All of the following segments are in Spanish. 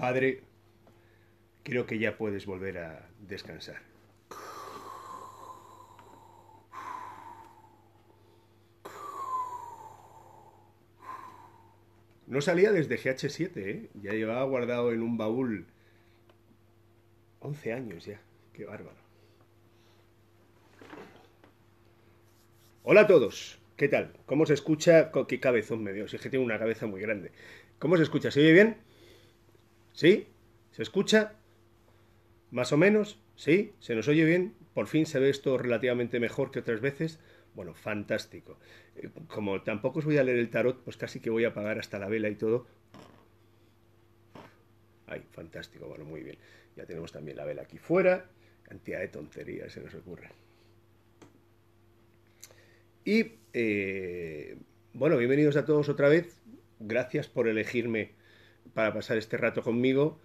Padre, creo que ya puedes volver a descansar. No salía desde GH7, ¿eh? ya llevaba guardado en un baúl 11 años ya. Qué bárbaro. Hola a todos. ¿Qué tal? ¿Cómo se escucha? Qué cabezón me dio. Si es que tengo una cabeza muy grande. ¿Cómo se escucha? ¿Se oye bien? ¿Sí? ¿Se escucha? ¿Más o menos? ¿Sí? ¿Se nos oye bien? Por fin se ve esto relativamente mejor que otras veces. Bueno, fantástico. Eh, como tampoco os voy a leer el tarot, pues casi que voy a apagar hasta la vela y todo. Ay, fantástico. Bueno, muy bien. Ya tenemos también la vela aquí fuera. Cantidad de tonterías se nos ocurre! Y eh, bueno, bienvenidos a todos otra vez. Gracias por elegirme para pasar este rato conmigo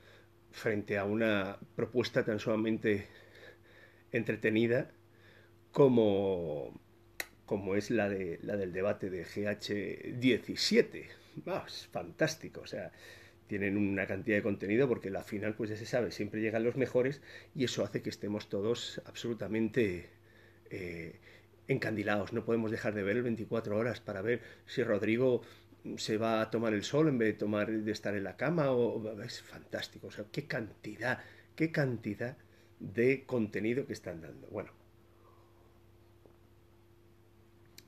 frente a una propuesta tan sumamente entretenida como, como es la, de, la del debate de GH17. Ah, es fantástico, o sea, tienen una cantidad de contenido porque la final, pues ya se sabe, siempre llegan los mejores y eso hace que estemos todos absolutamente eh, encandilados. No podemos dejar de ver el 24 horas para ver si Rodrigo se va a tomar el sol en vez de tomar de estar en la cama o, es fantástico o sea qué cantidad qué cantidad de contenido que están dando bueno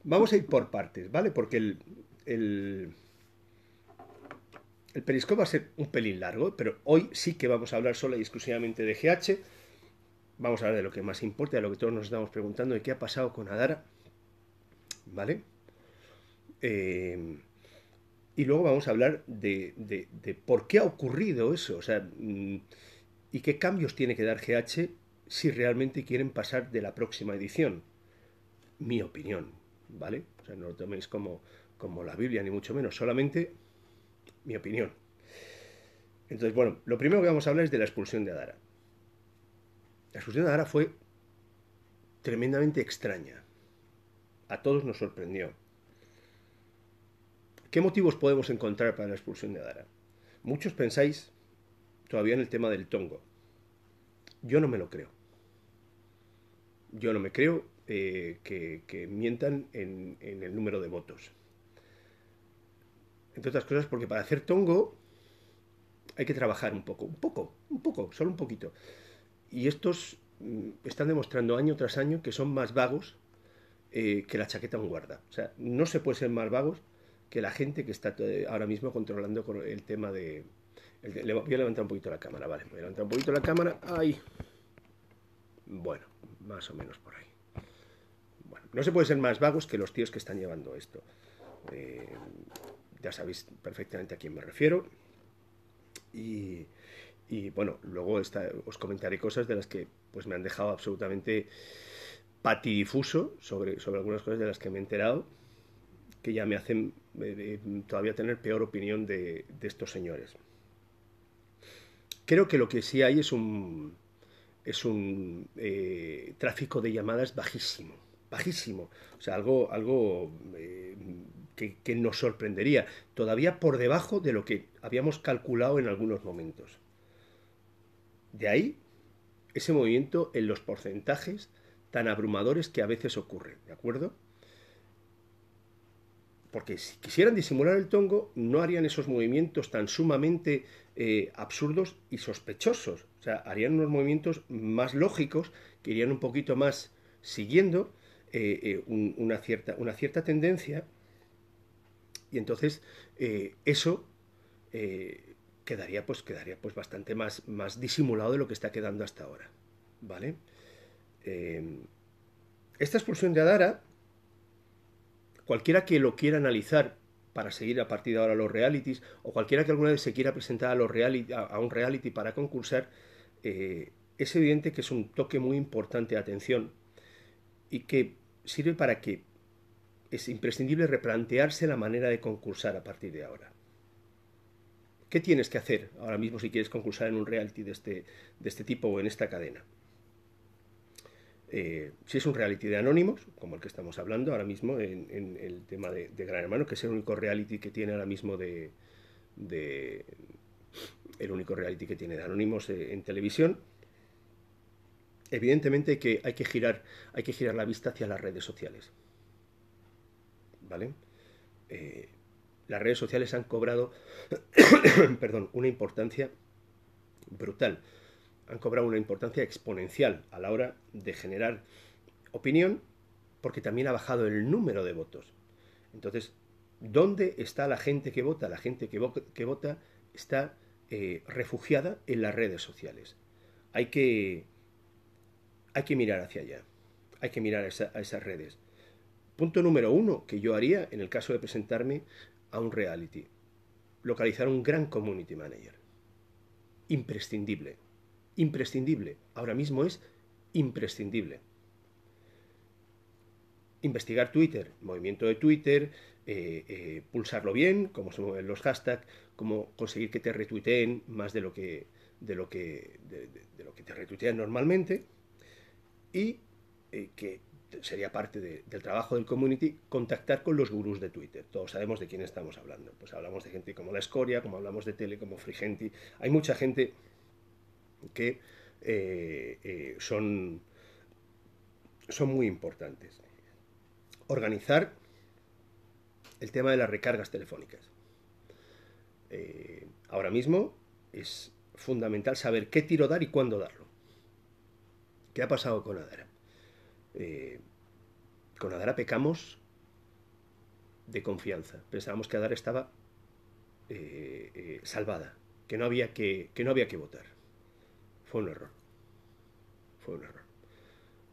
vamos a ir por partes vale porque el el, el periscope va a ser un pelín largo pero hoy sí que vamos a hablar sola y exclusivamente de GH vamos a hablar de lo que más importa de lo que todos nos estamos preguntando de qué ha pasado con Adara vale eh, y luego vamos a hablar de, por qué ha ocurrido eso, o sea, mm, y qué cambios tiene que dar GH si realmente quieren pasar de la próxima edición. Mi opinión, ¿vale? O sea, no lo toméis como, como la Biblia, ni mucho menos, solamente mi opinión. Entonces, bueno, lo primero que vamos a hablar es de la expulsión de Adara. La expulsión de Adara fue tremendamente extraña. A todos nos sorprendió. ¿Qué motivos podemos encontrar para la expulsión de Adara? Muchos pensáis todavía en el tema del tongo. Yo no me lo creo. Yo no me creo eh, que, mientan en, el número de votos. Entre otras cosas, porque para hacer tongo hay que trabajar un poco, un poco, un poco, solo un poquito. Y estos mm, están demostrando año tras año que son más vagos eh, que la chaqueta un guarda. O sea, no se puede ser más vagos que la gente que está ahora mismo controlando con el tema de... voy a levantar un poquito la cámara, vale. Voy a levantar un poquito la cámara. Ahí. Bueno, más o menos por ahí. Bueno, no se puede ser más vagos que los tíos que están llevando esto. Eh, ya sabéis perfectamente a quién me refiero. Y, bueno, luego os comentaré cosas de las que pues me han dejado absolutamente patidifuso sobre, sobre algunas cosas de las que me he enterado, que ya me hacen eh, todavía tener peor opinión de, estos señores. Creo que lo que sí hay es un, es un eh, tráfico de llamadas bajísimo, bajísimo, o sea, algo, algo eh, que, que nos sorprendería, todavía por debajo de lo que habíamos calculado en algunos momentos. De ahí ese movimiento en los porcentajes tan abrumadores que a veces ocurre, ¿de acuerdo? porque si quisieran disimular el tongo, no harían esos movimientos tan sumamente eh, absurdos y sospechosos. O sea, harían unos movimientos más lógicos, que irían un poquito más siguiendo eh, eh, una, cierta, una, cierta, tendencia. Y entonces eso quedaría, pues, quedaría pues, bastante más, más, disimulado de lo que está quedando hasta ahora. ¿Vale? esta expulsión de Adara cualquiera que lo quiera analizar para seguir a partir de ahora los realities, o cualquiera que alguna vez se quiera presentar a, un reality para concursar, eh, es evidente que es un toque muy importante de atención y que sirve para que es imprescindible replantearse la manera de concursar a partir de ahora. ¿Qué tienes que hacer ahora mismo si quieres concursar en un reality de este, este tipo o en esta cadena? Eh, si es un reality de anónimos, como el que estamos hablando ahora mismo en, el tema de, Gran Hermano, que es el único reality que tiene ahora mismo de, el único reality que tiene de anónimos eh, en televisión, evidentemente que hay que girar, hay que girar la vista hacia las redes sociales, ¿vale? Eh, las redes sociales han cobrado, perdón, una importancia brutal han cobrado una importancia exponencial a la hora de generar opinión, porque también ha bajado el número de votos. Entonces, ¿dónde está la gente que vota? La gente que, vota está eh, refugiada en las redes sociales. Hay que, hay que mirar hacia allá, hay que mirar a esas redes. Punto número uno que yo haría en el caso de presentarme a un reality, localizar un gran community manager. Imprescindible imprescindible, ahora mismo es imprescindible. Investigar Twitter, movimiento de Twitter, eh, eh, pulsarlo bien, cómo se mueven los hashtags, cómo conseguir que te retuiteen más de lo que, de lo que, de, lo que te retuitean normalmente y eh, que sería parte del trabajo del community, contactar con los gurús de Twitter. Todos sabemos de quién estamos hablando. Pues hablamos de gente como La Escoria, como hablamos de Tele, como Frigenti. Hay mucha gente que eh, eh, son, son muy importantes. Organizar el tema de las recargas telefónicas. Eh, ahora mismo es fundamental saber qué tiro dar y cuándo darlo. ¿Qué ha pasado con Adara? con Adara pecamos de confianza. Pensábamos que Adara estaba salvada, que no había que, no había que votar fue un error. Fue un error.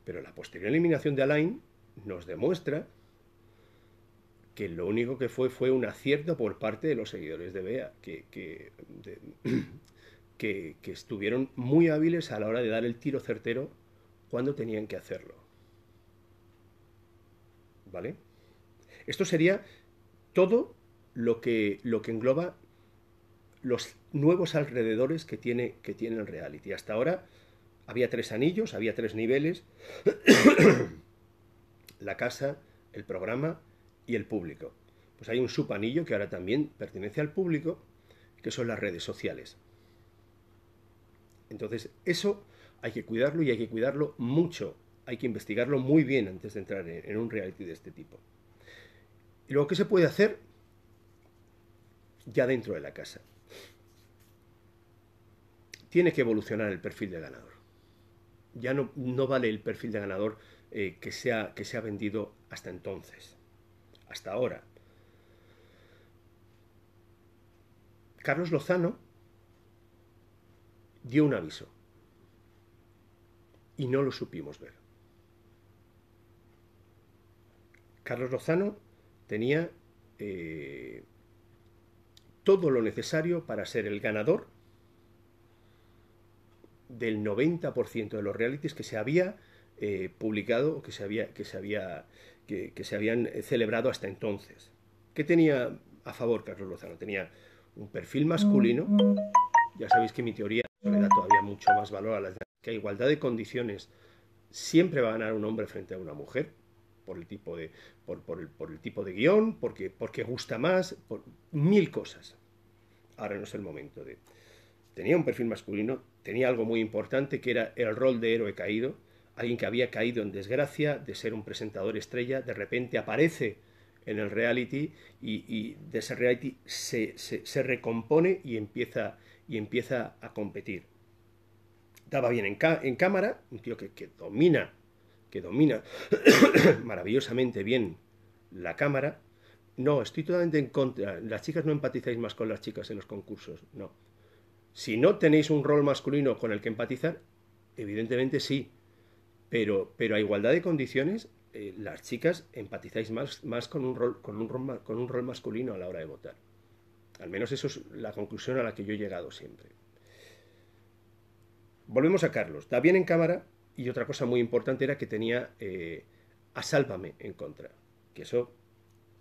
Pero la posterior eliminación de Alain nos demuestra que lo único que fue fue un acierto por parte de los seguidores de Bea, que, que, que estuvieron muy hábiles a la hora de dar el tiro certero cuando tenían que hacerlo. ¿Vale? Esto sería todo lo que, lo que engloba los nuevos alrededores que tiene, que tiene el reality. Hasta ahora había tres anillos, había tres niveles, la casa, el programa y el público. Pues hay un subanillo que ahora también pertenece al público, que son las redes sociales. Entonces, eso hay que cuidarlo y hay que cuidarlo mucho. Hay que investigarlo muy bien antes de entrar en, un reality de este tipo. Y luego, ¿qué se puede hacer ya dentro de la casa? tiene que evolucionar el perfil de ganador. Ya no, no vale el perfil de ganador eh, que, que se ha vendido hasta entonces, hasta ahora. Carlos Lozano dio un aviso y no lo supimos ver. Carlos Lozano tenía eh, todo lo necesario para ser el ganador del 90% de los realities que se había eh, publicado o que se, había, que, se había, que, se habían eh, celebrado hasta entonces. ¿Qué tenía a favor Carlos Lozano? Tenía un perfil masculino. Mm, mm. Ya sabéis que mi teoría le da todavía mucho más valor a la que a igualdad de condiciones siempre va a ganar un hombre frente a una mujer por el tipo de por el, tipo de guión porque porque gusta más por mil cosas ahora no es el momento de, tenía un perfil masculino, tenía algo muy importante que era el rol de héroe caído, alguien que había caído en desgracia de ser un presentador estrella, de repente aparece en el reality y, de ese reality se, recompone y empieza, y empieza a competir. Daba bien en, cámara, un tío que, que domina, que domina maravillosamente bien la cámara. No, estoy totalmente en contra. Las chicas no empatizáis más con las chicas en los concursos. No, si no tenéis un rol masculino con el que empatizar, evidentemente sí, pero, pero a igualdad de condiciones, eh, las chicas empatizáis más, con, un rol, con, con un rol masculino a la hora de votar. Al menos eso es la conclusión a la que yo he llegado siempre. Volvemos a Carlos. Da bien en cámara y otra cosa muy importante era que tenía eh, a Sálvame en contra, que eso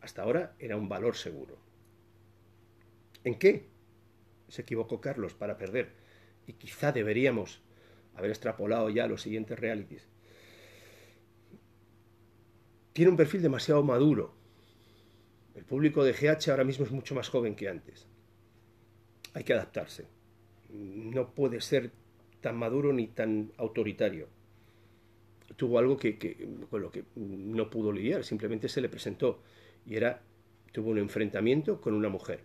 hasta ahora era un valor seguro. ¿En qué? se equivocó Carlos para perder. Y quizá deberíamos haber extrapolado ya los siguientes realities. Tiene un perfil demasiado maduro. El público de GH ahora mismo es mucho más joven que antes. Hay que adaptarse. No puede ser tan maduro ni tan autoritario. Tuvo algo que, con lo que no pudo lidiar, simplemente se le presentó y era tuvo un enfrentamiento con una mujer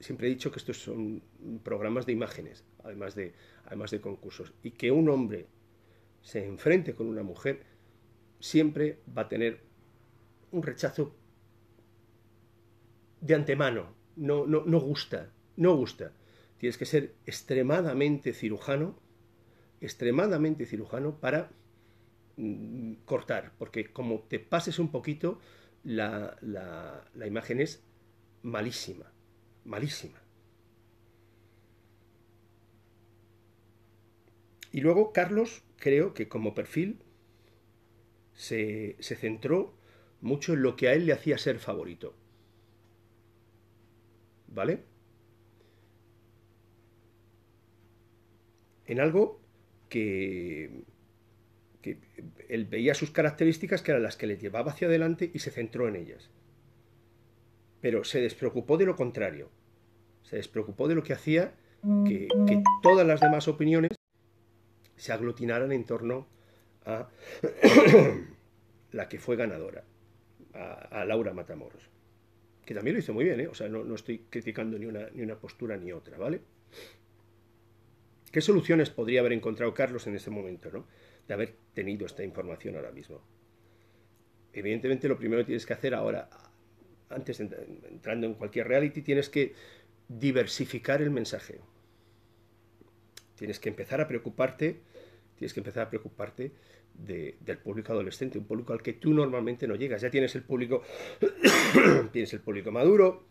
siempre he dicho que estos son programas de imágenes, además de, además de concursos, y que un hombre se enfrente con una mujer siempre va a tener un rechazo de antemano, no, no, no gusta, no gusta. Tienes que ser extremadamente cirujano, extremadamente cirujano para mm, cortar, porque como te pases un poquito, la imagen es malísima malísima. Y luego Carlos, creo que como perfil, se, centró mucho en lo que a él le hacía ser favorito. ¿Vale? En algo que él veía sus características que eran las que le llevaba hacia adelante y se centró en ellas pero se despreocupó de lo contrario. Se despreocupó de lo que hacía mm. que, todas las demás opiniones se aglutinaran en torno a la que fue ganadora, a, Laura Matamoros, que también lo hizo muy bien, ¿eh? o sea, no, no estoy criticando ni una, ni una postura ni otra, ¿vale? ¿Qué soluciones podría haber encontrado Carlos en ese momento, ¿no? de haber tenido esta información ahora mismo? Evidentemente lo primero que tienes que hacer ahora, antes entrando en cualquier reality, tienes que diversificar el mensaje. Tienes que empezar a preocuparte, tienes que empezar a preocuparte del público adolescente, un público al que tú normalmente no llegas. Ya tienes el público, tienes el público maduro,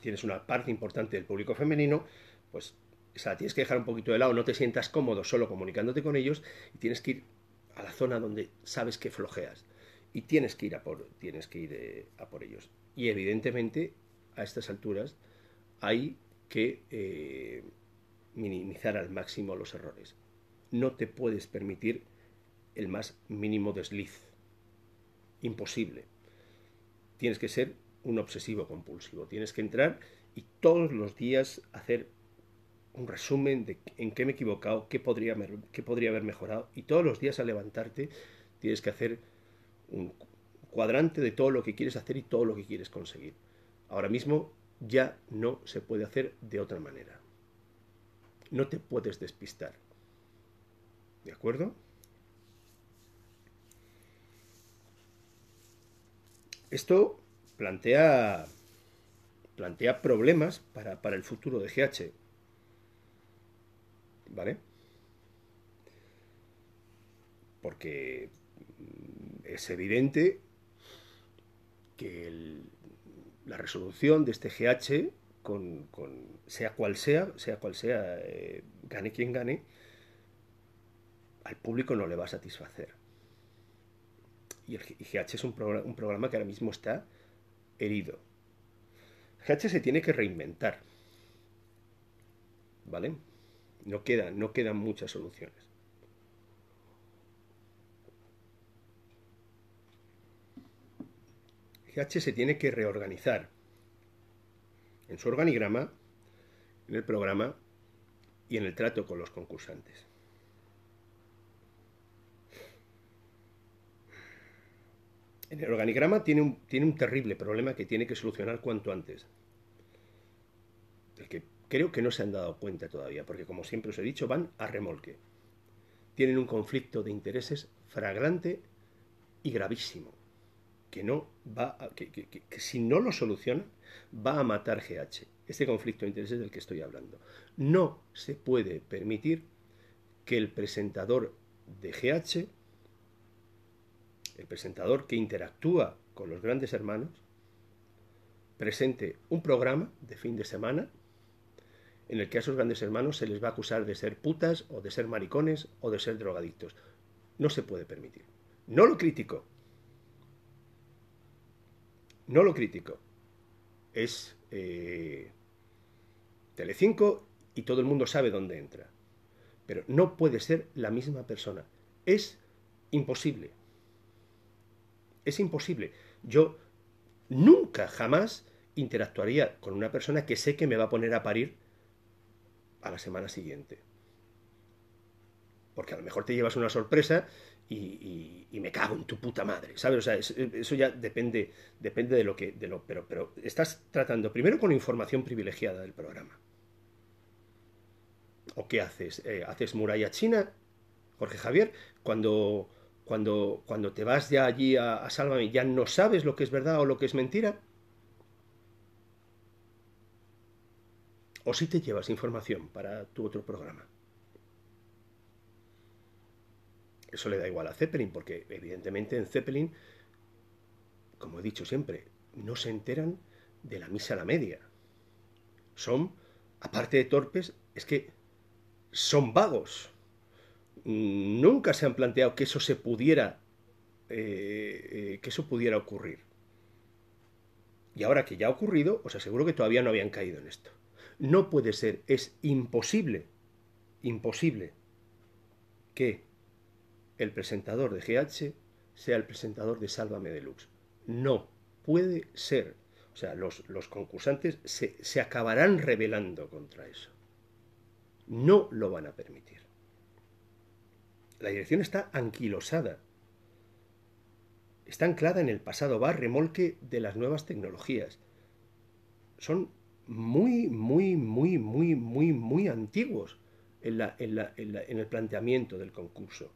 tienes una parte importante del público femenino, pues sea, tienes que dejar un poquito de lado, no te sientas cómodo solo comunicándote con ellos y tienes que ir a la zona donde sabes que flojeas y tienes que ir a por, tienes que ir, eh, a por ellos. Y evidentemente, a estas alturas, hay que eh, minimizar al máximo los errores. No te puedes permitir el más mínimo desliz. Imposible. Tienes que ser un obsesivo compulsivo. Tienes que entrar y todos los días hacer un resumen de en qué me he equivocado, qué podría, qué podría haber mejorado. Y todos los días al levantarte tienes que hacer un cuadrante de todo lo que quieres hacer y todo lo que quieres conseguir. Ahora mismo ya no se puede hacer de otra manera. No te puedes despistar. ¿De acuerdo? Esto plantea, plantea problemas para, para el futuro de GH. ¿Vale? Porque es evidente que la resolución de este GH, sea cual sea, sea cual sea, eh, gane quien gane, al público no le va a satisfacer. Y el GH es un, programa que ahora mismo está herido. GH se tiene que reinventar. ¿Vale? No no quedan muchas soluciones. se tiene que reorganizar en su organigrama, en el programa y en el trato con los concursantes. En el organigrama tiene un, tiene un terrible problema que tiene que solucionar cuanto antes. del que creo que no se han dado cuenta todavía, porque como siempre os he dicho, van a remolque. Tienen un conflicto de intereses fragrante y gravísimo que, no va que, si no lo soluciona, va a matar GH. Este conflicto de intereses del que estoy hablando. No se puede permitir que el presentador de GH, el presentador que interactúa con los grandes hermanos, presente un programa de fin de semana en el que a esos grandes hermanos se les va a acusar de ser putas o de ser maricones o de ser drogadictos. No se puede permitir. No lo critico, no lo critico. Es eh, Telecinco y todo el mundo sabe dónde entra. Pero no puede ser la misma persona. Es imposible. Es imposible. Yo nunca, jamás interactuaría con una persona que sé que me va a poner a parir a la semana siguiente. Porque a lo mejor te llevas una sorpresa y, me cago en tu puta madre, ¿sabes? O sea, eh, eso ya depende, depende de lo que... De lo, pero, pero estás tratando primero con información privilegiada del programa. ¿O qué haces? Eh, ¿Haces muralla china, Jorge Javier? Cuando, cuando, cuando te vas ya allí a, a Sálvame, ¿ya no sabes lo que es verdad o lo que es mentira? ¿O si te llevas información para tu otro programa? Eso le da igual a Zeppelin, porque evidentemente en Zeppelin, como he dicho siempre, no se enteran de la misa a la media. Son, aparte de torpes, es que son vagos. Nunca se han planteado que eso se pudiera. Eh, eh, que eso pudiera ocurrir. Y ahora que ya ha ocurrido, os aseguro que todavía no habían caído en esto. No puede ser, es imposible, imposible que el presentador de GH sea el presentador de Sálvame Deluxe. No, puede ser. O sea, los, concursantes se, acabarán rebelando contra eso. No lo van a permitir. La dirección está anquilosada. Está anclada en el pasado, va a remolque de las nuevas tecnologías. Son muy, muy, muy, muy, muy, muy antiguos en el planteamiento del concurso.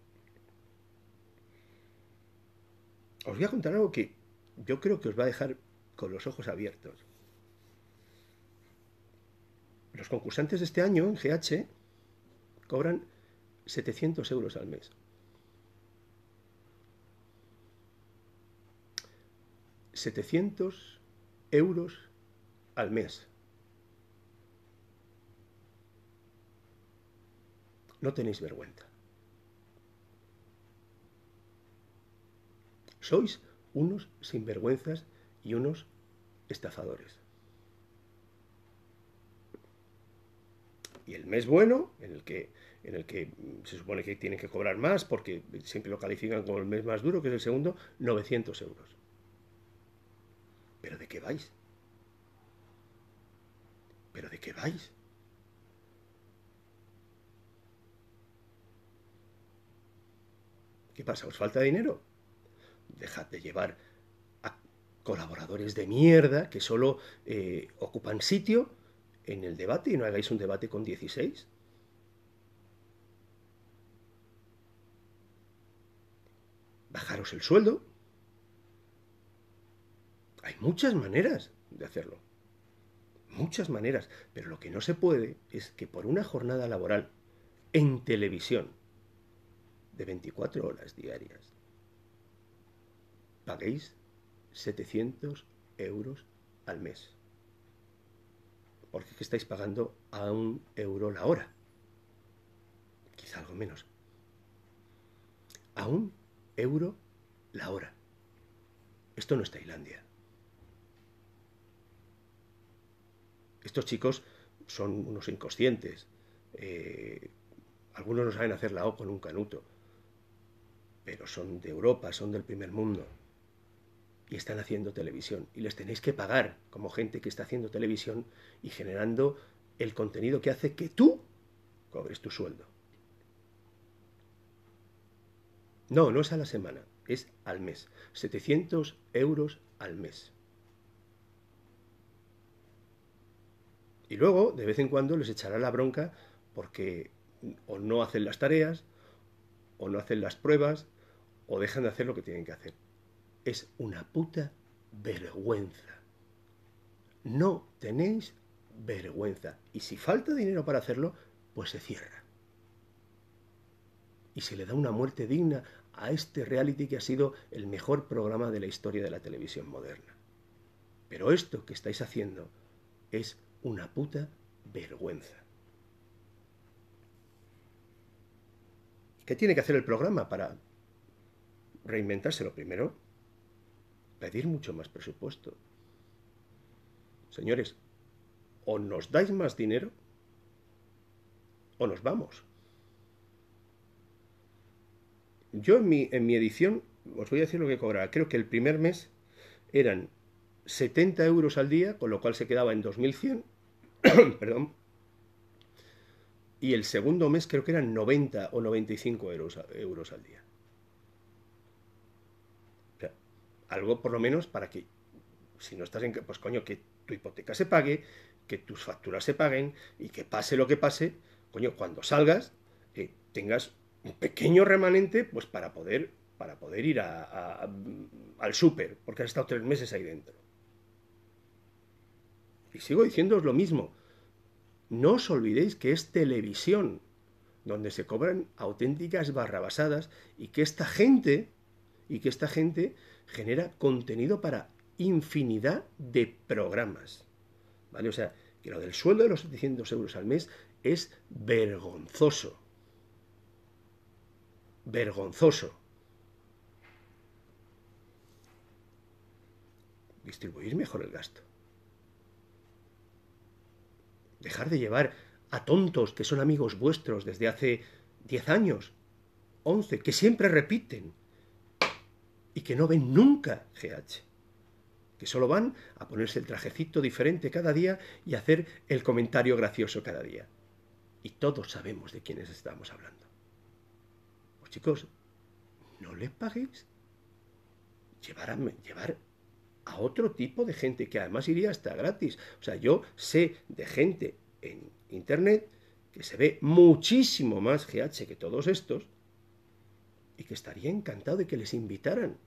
os voy a contar algo que yo creo que os va a dejar con los ojos abiertos. Los concursantes de este año en GH cobran 700 euros al mes. 700 euros al mes. No tenéis vergüenza. Sois unos sinvergüenzas y unos estafadores. Y el mes bueno, en el que en el que se supone que tienen que cobrar más porque siempre lo califican como el mes más duro, que es el segundo, 900 euros. ¿Pero de qué vais? ¿Pero de qué vais? ¿Qué pasa? ¿Os falta dinero? dejad de llevar a colaboradores de mierda que solo eh, ocupan sitio en el debate y no hagáis un debate con 16. Bajaros el sueldo. Hay muchas maneras de hacerlo. Muchas maneras. Pero lo que no se puede es que por una jornada laboral en televisión de 24 horas diarias paguéis 700 euros al mes. Porque que estáis pagando a un euro la hora. Quizá algo menos. A un euro la hora. Esto no es Tailandia. Estos chicos son unos inconscientes. Eh, algunos no saben hacer la O con un canuto. Pero son de Europa, son del primer mundo y están haciendo televisión. Y les tenéis que pagar como gente que está haciendo televisión y generando el contenido que hace que tú cobres tu sueldo. No, no es a la semana, es al mes. 700 euros al mes. Y luego, de vez en cuando, les echará la bronca porque o no hacen las tareas, o no hacen las pruebas, o dejan de hacer lo que tienen que hacer es una puta vergüenza. No tenéis vergüenza. Y si falta dinero para hacerlo, pues se cierra. Y se le da una muerte digna a este reality que ha sido el mejor programa de la historia de la televisión moderna. Pero esto que estáis haciendo es una puta vergüenza. ¿Qué tiene que hacer el programa para reinventárselo primero? pedir mucho más presupuesto. Señores, o nos dais más dinero o nos vamos. Yo en mi, en mi edición, os voy a decir lo que cobraba. Creo que el primer mes eran 70 euros al día, con lo cual se quedaba en 2100. perdón. Y el segundo mes creo que eran 90 o 95 euros, euros al día. algo por lo menos para que, si no estás en... pues coño, que tu hipoteca se pague, que tus facturas se paguen y que pase lo que pase, coño, cuando salgas, que eh, tengas un pequeño remanente pues para poder, para poder ir al súper, porque has estado tres meses ahí dentro. Y sigo diciéndoos lo mismo. No os olvidéis que es televisión, donde se cobran auténticas barrabasadas y que esta gente y que esta gente genera contenido para infinidad de programas. ¿Vale? O sea, que lo del sueldo de los 700 euros al mes es vergonzoso. Vergonzoso. Distribuir mejor el gasto. Dejar de llevar a tontos que son amigos vuestros desde hace 10 años, 11, que siempre repiten y que no ven nunca GH, que solo van a ponerse el trajecito diferente cada día y hacer el comentario gracioso cada día. Y todos sabemos de quiénes estamos hablando. Pues chicos, no les paguéis. Llevar a, llevar a otro tipo de gente que además iría hasta gratis. O sea, yo sé de gente en Internet que se ve muchísimo más GH que todos estos y que estaría encantado de que les invitaran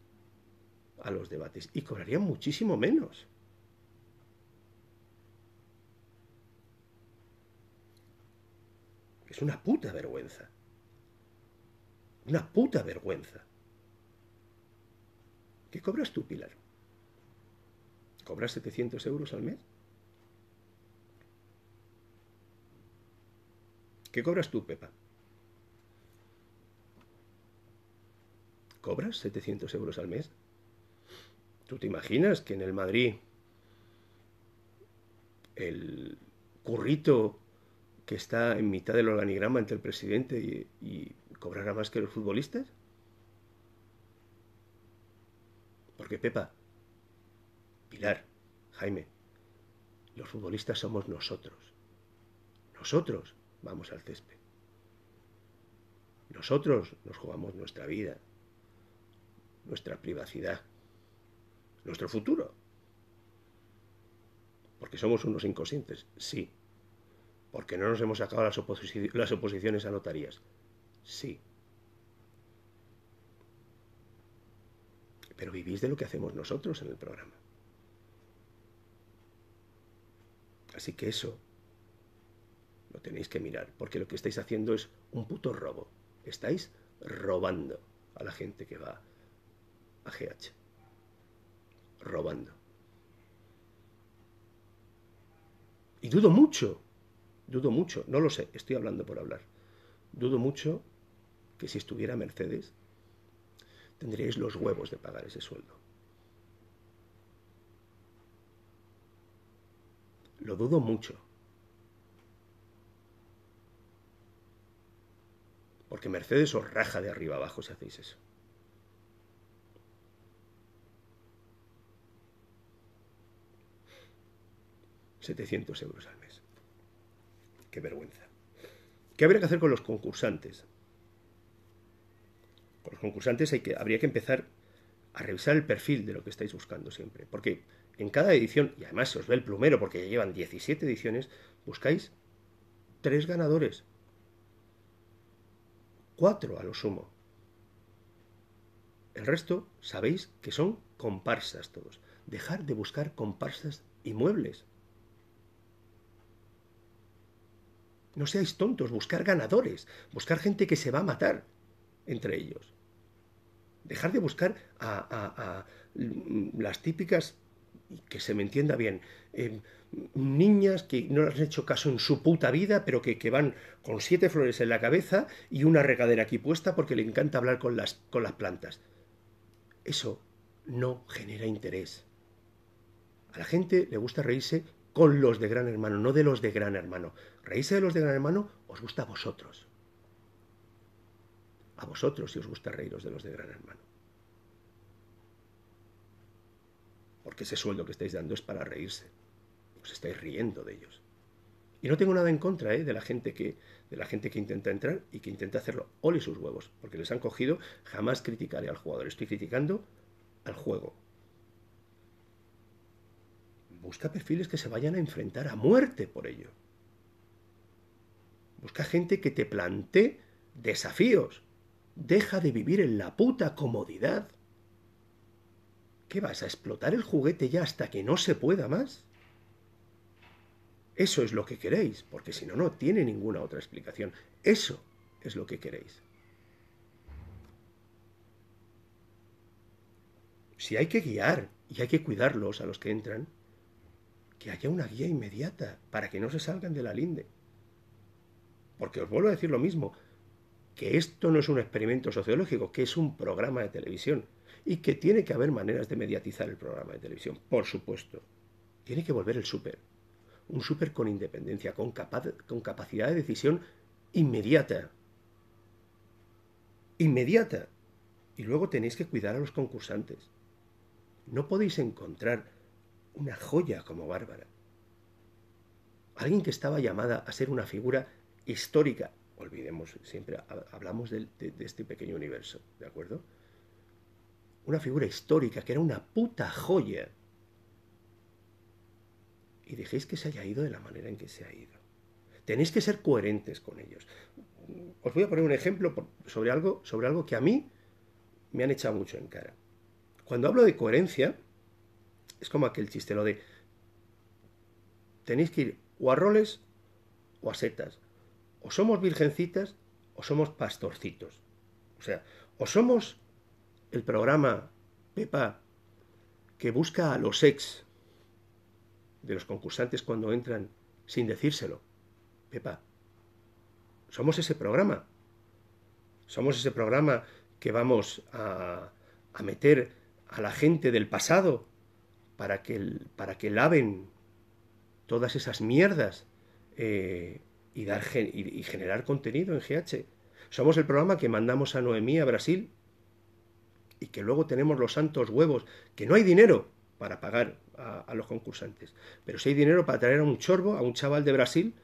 a los debates y cobrarían muchísimo menos. Es una puta vergüenza. Una puta vergüenza. ¿Qué cobras tú, Pilar? ¿Cobras 700 euros al mes? ¿Qué cobras tú, Pepa? ¿Cobras 700 euros al mes? ¿Tú te imaginas que en el Madrid el currito que está en mitad del organigrama entre el presidente y, cobrará más que los futbolistas? Porque Pepa, Pilar, Jaime, los futbolistas somos nosotros. Nosotros vamos al césped. Nosotros nos jugamos nuestra vida, nuestra privacidad, nuestro futuro. Porque somos unos inconscientes, sí. Porque no nos hemos sacado las, las oposiciones a notarías, sí. Pero vivís de lo que hacemos nosotros en el programa. Así que eso lo tenéis que mirar, porque lo que estáis haciendo es un puto robo. Estáis robando a la gente que va a GH. Robando. Y dudo mucho, dudo mucho, no lo sé, estoy hablando por hablar. Dudo mucho que si estuviera Mercedes, tendríais los huevos de pagar ese sueldo. Lo dudo mucho. Porque Mercedes os raja de arriba abajo si hacéis eso. 700 euros al mes. Qué vergüenza. ¿Qué habría que hacer con los concursantes? Con los concursantes hay que, habría que empezar a revisar el perfil de lo que estáis buscando siempre. Porque en cada edición, y además se os ve el plumero porque ya llevan 17 ediciones, buscáis tres ganadores. Cuatro a lo sumo. El resto sabéis que son comparsas todos. Dejar de buscar comparsas y muebles. No seáis tontos, buscar ganadores, buscar gente que se va a matar entre ellos. Dejar de buscar a, las típicas, que se me entienda bien, eh, niñas que no les han hecho caso en su puta vida, pero que, que, van con siete flores en la cabeza y una regadera aquí puesta porque le encanta hablar con las, con las plantas. Eso no genera interés. A la gente le gusta reírse con los de Gran Hermano, no de los de Gran Hermano. Reírse de los de Gran Hermano os gusta a vosotros. A vosotros si os gusta reíros de los de Gran Hermano. Porque ese sueldo que estáis dando es para reírse. Os estáis riendo de ellos. Y no tengo nada en contra ¿eh? de, la gente que, de la gente que intenta entrar y que intenta hacerlo. Ole sus huevos, porque les han cogido. Jamás criticaré al jugador. Estoy criticando al juego, Busca perfiles que se vayan a enfrentar a muerte por ello. Busca gente que te plantee desafíos. Deja de vivir en la puta comodidad. ¿Qué vas a explotar el juguete ya hasta que no se pueda más? Eso es lo que queréis, porque si no, no tiene ninguna otra explicación. Eso es lo que queréis. Si hay que guiar y hay que cuidarlos a los que entran, que haya una guía inmediata para que no se salgan de la linde. Porque os vuelvo a decir lo mismo, que esto no es un experimento sociológico, que es un programa de televisión y que tiene que haber maneras de mediatizar el programa de televisión, por supuesto. Tiene que volver el súper, un súper con independencia, con, con capacidad de decisión inmediata. Inmediata. Y luego tenéis que cuidar a los concursantes. No podéis encontrar una joya como Bárbara. Alguien que estaba llamada a ser una figura histórica. Olvidemos, siempre hablamos de, este pequeño universo, ¿de acuerdo? Una figura histórica que era una puta joya. Y dejéis que se haya ido de la manera en que se ha ido. Tenéis que ser coherentes con ellos. Os voy a poner un ejemplo sobre algo, sobre algo que a mí me han echado mucho en cara. Cuando hablo de coherencia, es como aquel chiste, lo de tenéis que ir o a roles o a setas. O somos virgencitas o somos pastorcitos. O sea, o somos el programa Pepa que busca a los ex de los concursantes cuando entran sin decírselo. Pepa, somos ese programa. Somos ese programa que vamos a, a meter a la gente del pasado para que, para que laven todas esas mierdas eh, y, dar, y, generar contenido en GH. Somos el programa que mandamos a Noemí a Brasil y que luego tenemos los santos huevos, que no hay dinero para pagar a, los concursantes, pero sí hay dinero para traer a un chorbo, a un chaval de Brasil,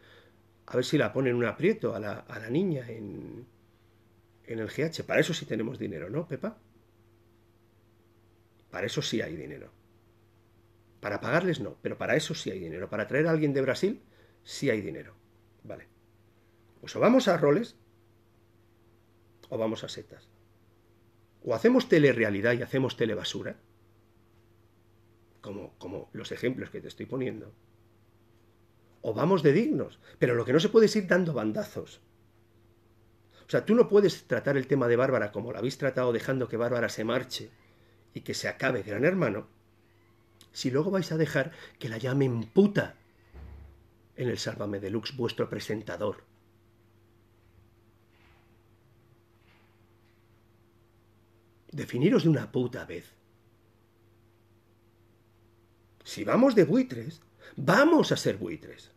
a ver si la ponen un aprieto a la, a la niña en, en el GH. Para eso sí tenemos dinero, ¿no, Pepa? Para eso sí hay dinero. Para pagarles no, pero para eso sí hay dinero. Para traer a alguien de Brasil sí hay dinero. Vale. Pues o vamos a roles o vamos a setas. O hacemos telerealidad y hacemos telebasura, como, como los ejemplos que te estoy poniendo. O vamos de dignos, pero lo que no se puede es ir dando bandazos. O sea, tú no puedes tratar el tema de Bárbara como lo habéis tratado dejando que Bárbara se marche y que se acabe Gran Hermano si luego vais a dejar que la llamen puta en el Sálvame Deluxe vuestro presentador? Definiros de una puta vez. Si vamos de buitres, vamos a ser buitres.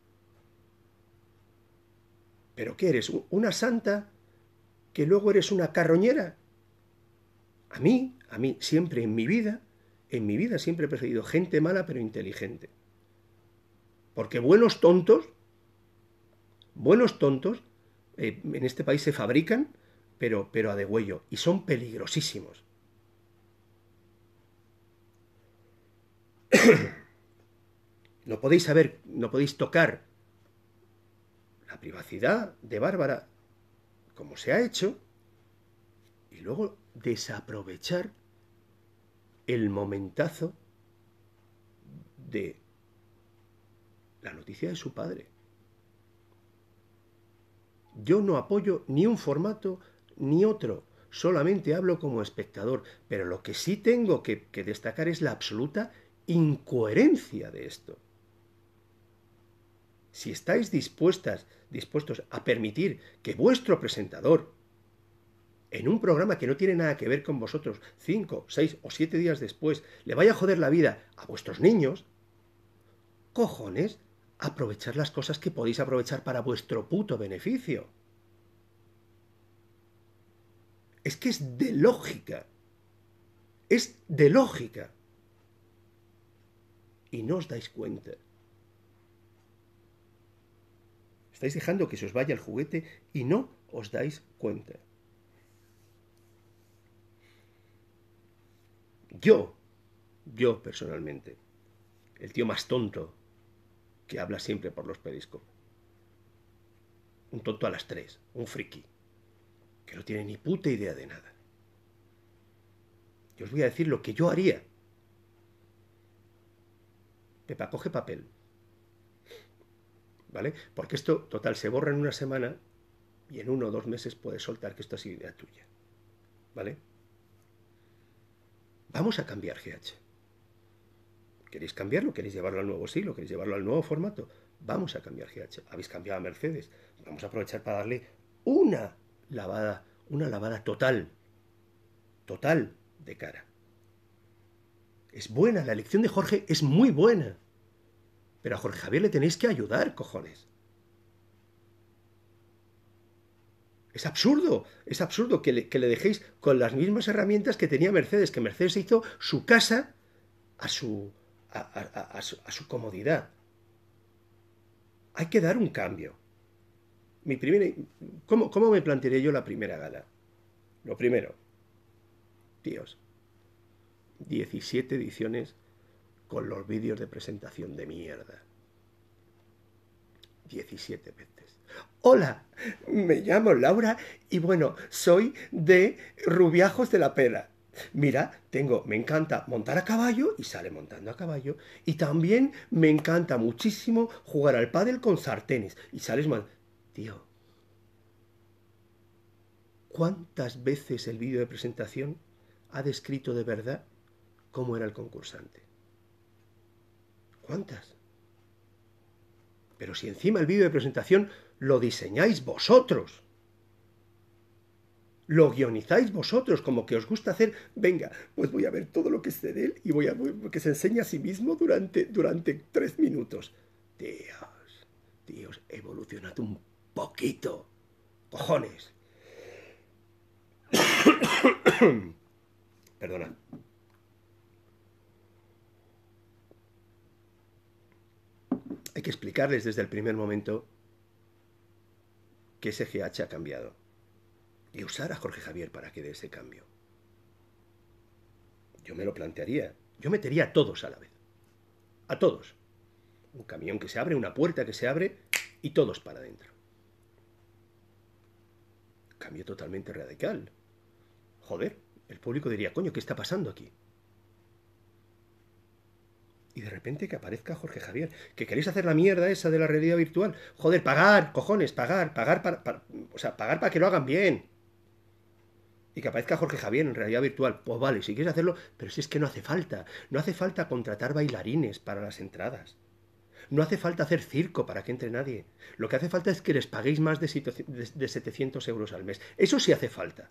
¿Pero qué eres? ¿Una santa que luego eres una carroñera? A mí, a mí, siempre en mi vida, en mi vida siempre he preferido gente mala pero inteligente. Porque buenos tontos, buenos tontos, eh, en este país se fabrican, pero, pero a degüello, y son peligrosísimos. no podéis saber, no podéis tocar la privacidad de Bárbara, como se ha hecho, y luego desaprovechar el momentazo de la noticia de su padre. Yo no apoyo ni un formato ni otro, solamente hablo como espectador, pero lo que sí tengo que, destacar es la absoluta incoherencia de esto. Si estáis dispuestas, dispuestos a permitir que vuestro presentador, en un programa que no tiene nada que ver con vosotros, cinco, seis o siete días después, le vaya a joder la vida a vuestros niños, cojones, aprovechar las cosas que podéis aprovechar para vuestro puto beneficio. Es que es de lógica. Es de lógica. Y no os dais cuenta. Estáis dejando que se os vaya el juguete y no os dais cuenta. Yo, yo personalmente, el tío más tonto que habla siempre por los periscopes. Un tonto a las tres, un friki, que no tiene ni puta idea de nada. Yo os voy a decir lo que yo haría. Pepa, coge papel. ¿Vale? Porque esto, total, se borra en una semana y en uno o dos meses puedes soltar que esto es idea tuya. ¿Vale? Vamos a cambiar GH. ¿Queréis cambiarlo? ¿Queréis llevarlo al nuevo siglo? ¿Queréis llevarlo al nuevo formato? Vamos a cambiar GH. Habéis cambiado a Mercedes. Vamos a aprovechar para darle una lavada, una lavada total, total de cara. Es buena, la elección de Jorge es muy buena. Pero a Jorge Javier le tenéis que ayudar, cojones. Es absurdo, es absurdo que le, dejéis con las mismas herramientas que tenía Mercedes, que Mercedes hizo su casa a su, a, su, comodidad. Hay que dar un cambio. Mi ¿cómo, ¿Cómo me plantearé yo la primera gala? Lo primero, tíos, 17 ediciones con los vídeos de presentación de mierda. 17 veces. Hola, me llamo Laura y bueno, soy de Rubiajos de la Pera. Mira, tengo, me encanta montar a caballo y sale montando a caballo. Y también me encanta muchísimo jugar al pádel con sartenes y sales mal. Tío, ¿cuántas veces el vídeo de presentación ha descrito de verdad cómo era el concursante? ¿Cuántas? Pero si encima el vídeo de presentación lo diseñáis vosotros. Lo guionizáis vosotros, como que os gusta hacer, venga, pues voy a ver todo lo que es de él y voy a ver que se enseña a sí mismo durante, durante tres minutos. Dios, Dios, evolucionad un poquito. Cojones. Perdona. Hay que explicarles desde el primer momento que GH ha cambiado y usar a Jorge Javier para que dé ese cambio. Yo me lo plantearía. Yo metería a todos a la vez. A todos. Un camión que se abre, una puerta que se abre y todos para adentro. Cambio totalmente radical. Joder, el público diría, coño, ¿qué está pasando aquí? Y de repente que aparezca Jorge Javier. Que queréis hacer la mierda esa de la realidad virtual. Joder, pagar, cojones, pagar, pagar para, o sea, pagar para que lo hagan bien. Y que aparezca Jorge Javier en realidad virtual. Pues vale, si quieres hacerlo, pero si es que no hace falta. No hace falta contratar bailarines para las entradas. No hace falta hacer circo para que entre nadie. Lo que hace falta es que les paguéis más de, de, 700 euros al mes. Eso sí hace falta.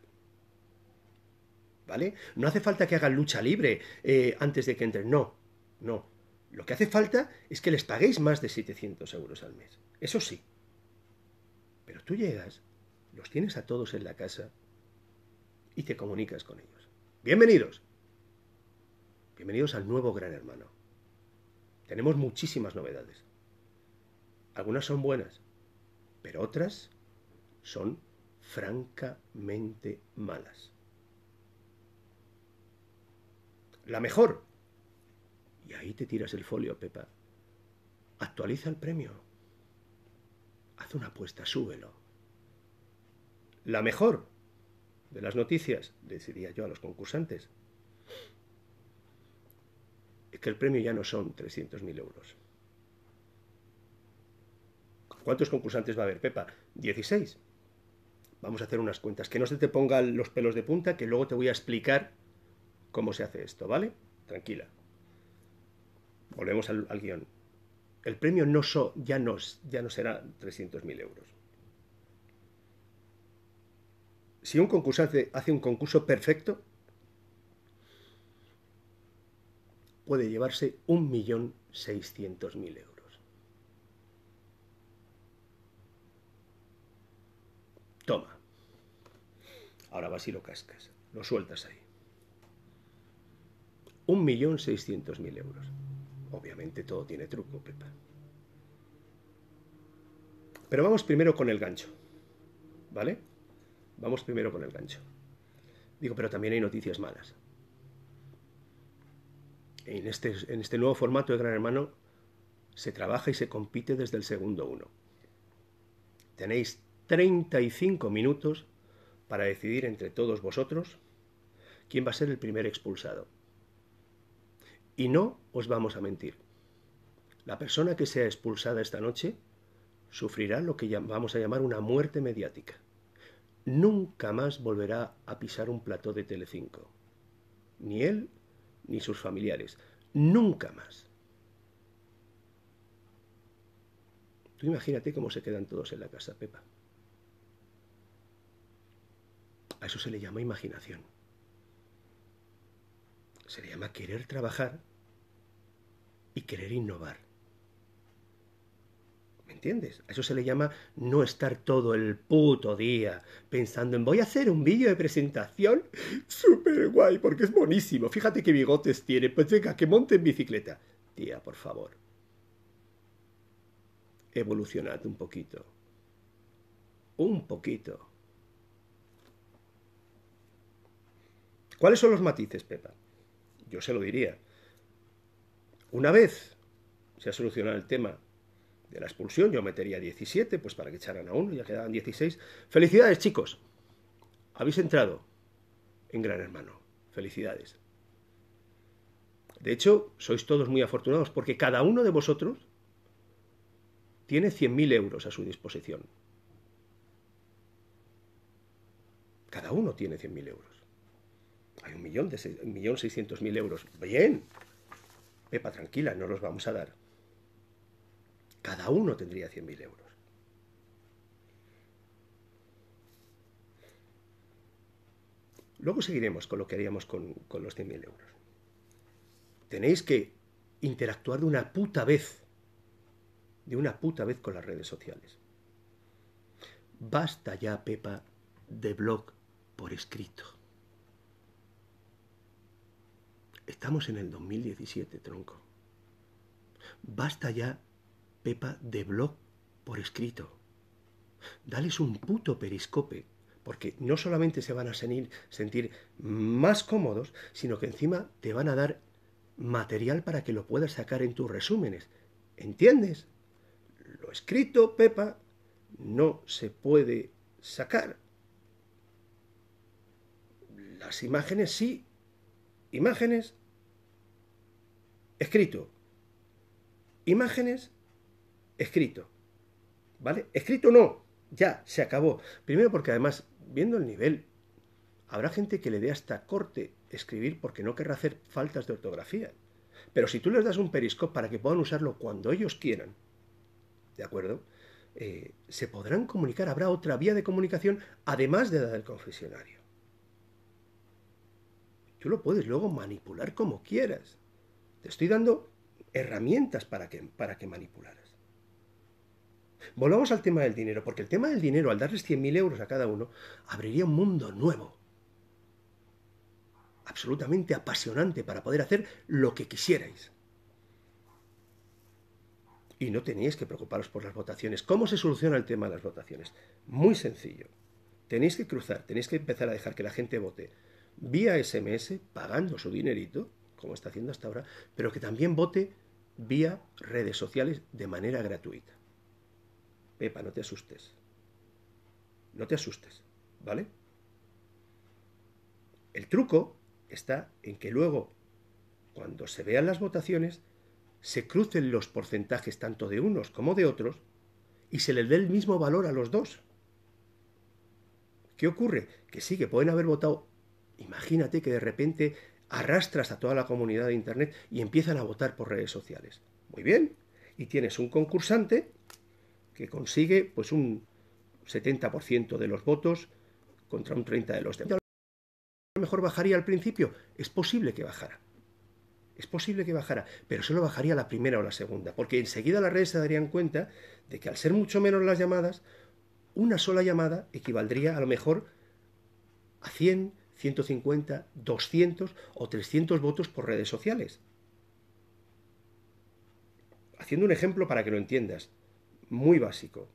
¿Vale? No hace falta que hagan lucha libre eh, antes de que entren. No, no. Lo que hace falta es que les paguéis más de 700 euros al mes. Eso sí. Pero tú llegas, los tienes a todos en la casa y te comunicas con ellos. Bienvenidos. Bienvenidos al nuevo Gran Hermano. Tenemos muchísimas novedades. Algunas son buenas, pero otras son francamente malas. La mejor y ahí te tiras el folio, Pepa. Actualiza el premio. Haz una apuesta, súbelo. La mejor de las noticias, decidía yo a los concursantes, es que el premio ya no son 300.000 euros. ¿Cuántos concursantes va a haber, Pepa? 16. Vamos a hacer unas cuentas. Que no se te pongan los pelos de punta, que luego te voy a explicar cómo se hace esto, ¿vale? Tranquila volvemos al, guión, el premio no so, ya, no, ya no será 300.000 euros. Si un concursante hace un concurso perfecto, puede llevarse 1.600.000 euros. Toma. Ahora vas y lo cascas, lo sueltas ahí. 1.600.000 euros. Obviamente todo tiene truco, Pepa. Pero vamos primero con el gancho, ¿vale? Vamos primero con el gancho. Digo, pero también hay noticias malas. En este, este nuevo formato de Gran Hermano se trabaja y se compite desde el segundo uno. Tenéis 35 minutos para decidir entre todos vosotros quién va a ser el primer expulsado. Y no os vamos a mentir. La persona que sea expulsada esta noche sufrirá lo que vamos a llamar una muerte mediática. Nunca más volverá a pisar un plató de Telecinco. Ni él ni sus familiares. Nunca más. Tú imagínate cómo se quedan todos en la casa, Pepa. A eso se le llama imaginación. Se le llama querer trabajar y querer innovar. ¿Me entiendes? A eso se le llama no estar todo el puto día pensando en voy a hacer un vídeo de presentación super guay porque es buenísimo. Fíjate qué bigotes tiene. Pues venga, que monte en bicicleta. Tía, por favor. Evolucionad un poquito. Un poquito. ¿Cuáles son los matices, Pepa? Yo se lo diría. Una vez se ha solucionado el tema de la expulsión, yo metería 17, pues para que echaran a uno, ya quedaban 16. Felicidades, chicos. Habéis entrado en Gran Hermano. Felicidades. De hecho, sois todos muy afortunados porque cada uno de vosotros tiene 100.000 euros a su disposición. Cada uno tiene 100.000 euros. Hay un millón de 1.600.000 euros. Bien, Pepa, tranquila, no los vamos a dar. Cada uno tendría 100.000 euros. Luego seguiremos con lo que haríamos con, los 100.000 euros. Tenéis que interactuar de una puta vez, de una puta vez con las redes sociales. Basta ya, Pepa, de blog por escrito. Estamos en el 2017, tronco. Basta ya, Pepa, de blog por escrito. Dales un puto periscope, porque no solamente se van a sentir más cómodos, sino que encima te van a dar material para que lo puedas sacar en tus resúmenes. ¿Entiendes? Lo escrito, Pepa, no se puede sacar. Las imágenes sí, imágenes, escrito. Imágenes, escrito. ¿Vale? Escrito no, ya, se acabó. Primero porque además, viendo el nivel, habrá gente que le dé hasta corte escribir porque no querrá hacer faltas de ortografía. Pero si tú les das un periscope para que puedan usarlo cuando ellos quieran, ¿de acuerdo? Eh, se podrán comunicar, habrá otra vía de comunicación además de la del confesionario tú lo puedes luego manipular como quieras. Te estoy dando herramientas para que, para que manipularas. Volvamos al tema del dinero, porque el tema del dinero, al darles 100.000 euros a cada uno, abriría un mundo nuevo, absolutamente apasionante para poder hacer lo que quisierais. Y no teníais que preocuparos por las votaciones. ¿Cómo se soluciona el tema de las votaciones? Muy sencillo. Tenéis que cruzar, tenéis que empezar a dejar que la gente vote vía SMS, pagando su dinerito, como está haciendo hasta ahora, pero que también vote vía redes sociales de manera gratuita. Pepa, no te asustes. No te asustes, ¿vale? El truco está en que luego, cuando se vean las votaciones, se crucen los porcentajes tanto de unos como de otros y se les dé el mismo valor a los dos. ¿Qué ocurre? Que sí, que pueden haber votado Imagínate que de repente arrastras a toda la comunidad de Internet y empiezan a votar por redes sociales. Muy bien. Y tienes un concursante que consigue pues un 70% de los votos contra un 30% de los demás. A lo mejor bajaría al principio. Es posible que bajara. Es posible que bajara, pero solo bajaría la primera o la segunda, porque enseguida las redes se darían cuenta de que al ser mucho menos las llamadas, una sola llamada equivaldría a lo mejor a 100, 150, 200 o 300 votos por redes sociales. Haciendo un ejemplo para que lo entiendas, muy básico.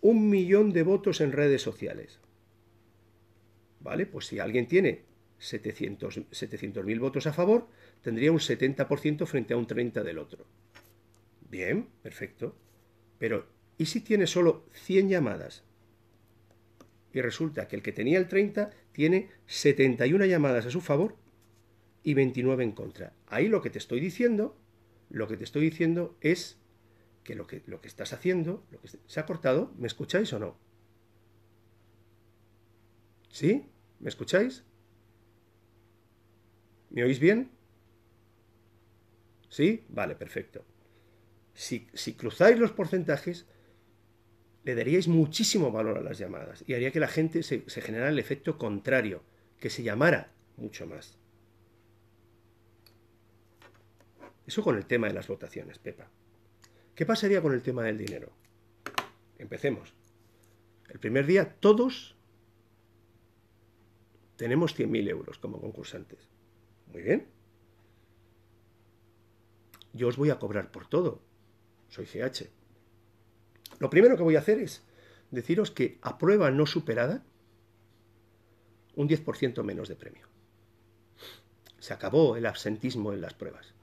Un millón de votos en redes sociales. ¿Vale? Pues si alguien tiene 700.000 votos a favor, tendría un 70% frente a un 30% del otro. Bien, perfecto. Pero, ¿y si tiene solo 100 llamadas? y resulta que el que tenía el 30 tiene 71 llamadas a su favor y 29 en contra. Ahí lo que te estoy diciendo, lo que te estoy diciendo es que lo que, lo que estás haciendo, lo que se ha cortado, ¿me escucháis o no? ¿Sí? ¿Me escucháis? ¿Me oís bien? ¿Sí? Vale, perfecto. Si, si cruzáis los porcentajes, le daríais muchísimo valor a las llamadas y haría que la gente se, generara el efecto contrario, que se llamara mucho más. Eso con el tema de las votaciones, Pepa. ¿Qué pasaría con el tema del dinero? Empecemos. El primer día todos tenemos 100.000 euros como concursantes. Muy bien. Yo os voy a cobrar por todo. Soy GH. Lo primero que voy a hacer es deciros que a prueba no superada, un 10% menos de premio. Se acabó el absentismo en las pruebas.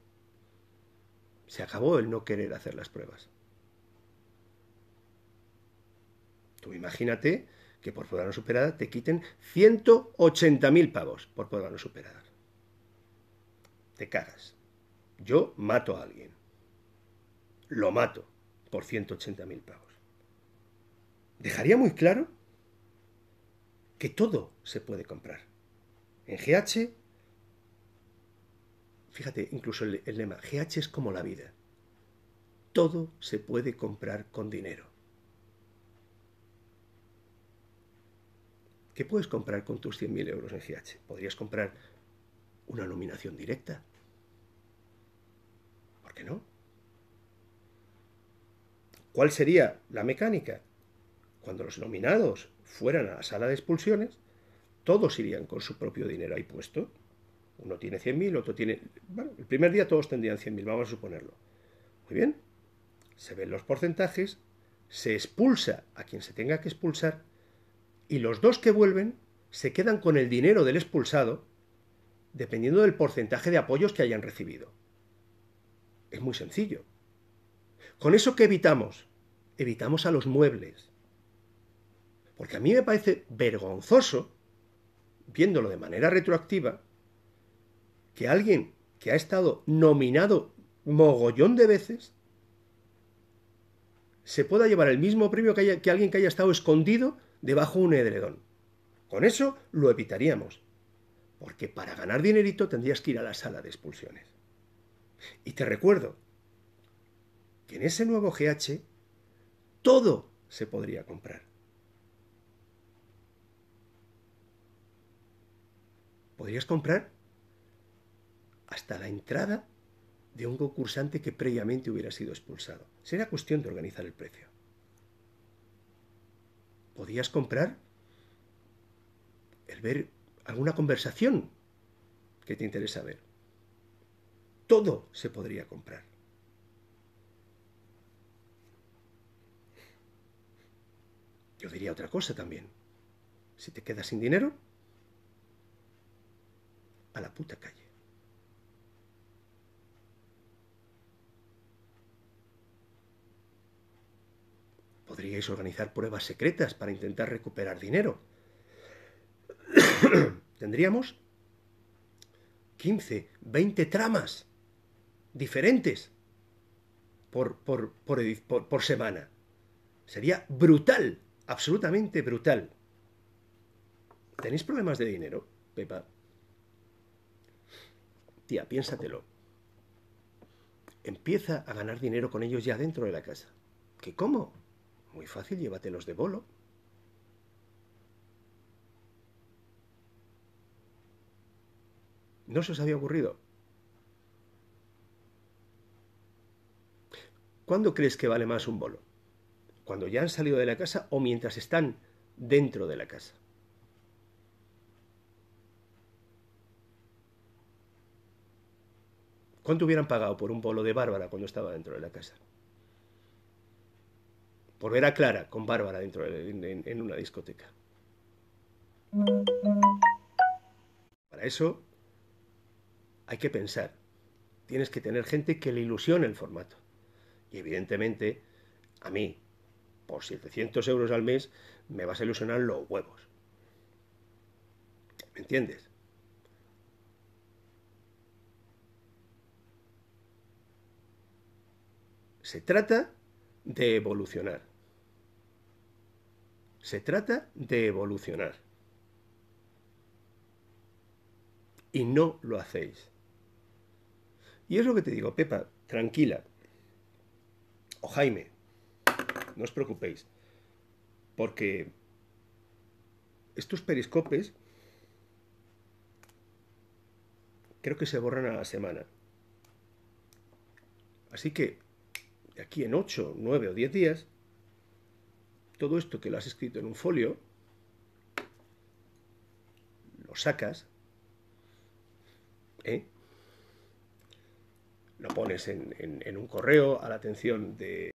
Se acabó el no querer hacer las pruebas. Tú imagínate que por prueba no superada te quiten 180.000 pavos por prueba no superada. Te cagas. Yo mato a alguien. Lo mato por 180.000 pavos dejaría muy claro que todo se puede comprar. En GH, fíjate incluso el, lema, GH es como la vida. Todo se puede comprar con dinero. ¿Qué puedes comprar con tus 100.000 euros en GH? Podrías comprar una nominación directa. ¿Por qué no? ¿Cuál sería la mecánica? Cuando los nominados fueran a la sala de expulsiones, todos irían con su propio dinero ahí puesto. Uno tiene 100.000, otro tiene... Bueno, el primer día todos tendrían 100.000, vamos a suponerlo. Muy bien, se ven los porcentajes, se expulsa a quien se tenga que expulsar y los dos que vuelven se quedan con el dinero del expulsado dependiendo del porcentaje de apoyos que hayan recibido. Es muy sencillo. Con eso qué evitamos, evitamos a los muebles, porque a mí me parece vergonzoso, viéndolo de manera retroactiva, que alguien que ha estado nominado mogollón de veces se pueda llevar el mismo premio que, alguien que haya estado escondido debajo de un edredón. Con eso lo evitaríamos. Porque para ganar dinerito tendrías que ir a la sala de expulsiones. Y te recuerdo que en ese nuevo GH todo se podría comprar. podrías comprar hasta la entrada de un concursante que previamente hubiera sido expulsado. Será cuestión de organizar el precio. Podrías comprar el ver alguna conversación que te interesa ver. Todo se podría comprar. Yo diría otra cosa también. Si te quedas sin dinero, a la puta calle. Podríais organizar pruebas secretas para intentar recuperar dinero. Tendríamos 15, 20 tramas diferentes por, por, por, por, semana. Sería brutal, absolutamente brutal. ¿Tenéis problemas de dinero, Pepa? Tía, piénsatelo. Empieza a ganar dinero con ellos ya dentro de la casa. ¿Qué cómo? Muy fácil, llévatelos de bolo. ¿No se os había ocurrido? ¿Cuándo crees que vale más un bolo? ¿Cuando ya han salido de la casa o mientras están dentro de la casa? ¿Cuánto hubieran pagado por un polo de Bárbara cuando estaba dentro de la casa? Por ver a Clara con Bárbara dentro en, en una discoteca. Para eso hay que pensar. Tienes que tener gente que le ilusione el formato. Y evidentemente, a mí, por 700 euros al mes, me vas a ilusionar los huevos. ¿Me entiendes? Se trata de evolucionar. Se trata de evolucionar. Y no lo hacéis. Y es lo que te digo, Pepa, tranquila. O Jaime, no os preocupéis. Porque estos periscopes creo que se borran a la semana. Así que y aquí en 8, 9 o 10 días, todo esto que lo has escrito en un folio, lo sacas, ¿eh? lo pones en un correo a la atención de...